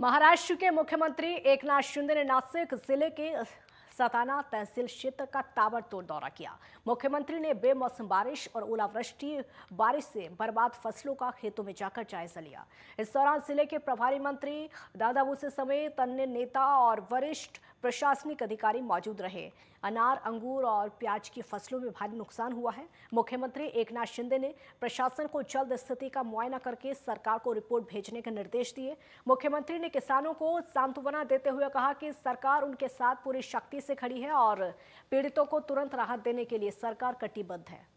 महाराष्ट्र के मुख्यमंत्री एकनाथ शिंदे ने नासिक जिले के सताना तहसील क्षेत्र का ताबड़तोड़ दौरा किया मुख्यमंत्री ने बेमौसम बारिश और ओलावृष्टि बारिश से बर्बाद फसलों का खेतों में जाकर जायजा लिया इस दौरान जिले के प्रभारी मंत्री दादा भूसे समेत अन्य नेता और वरिष्ठ प्रशासनिक अधिकारी मौजूद रहे अनार अंगूर और प्याज की फसलों में भारी नुकसान हुआ है मुख्यमंत्री एकनाथ शिंदे ने प्रशासन को जल्द स्थिति का मुआयना करके सरकार को रिपोर्ट भेजने के निर्देश दिए मुख्यमंत्री ने किसानों को सांत्वना देते हुए कहा कि सरकार उनके साथ पूरी शक्ति से खड़ी है और पीड़ितों को तुरंत राहत देने के लिए सरकार कटिबद्ध है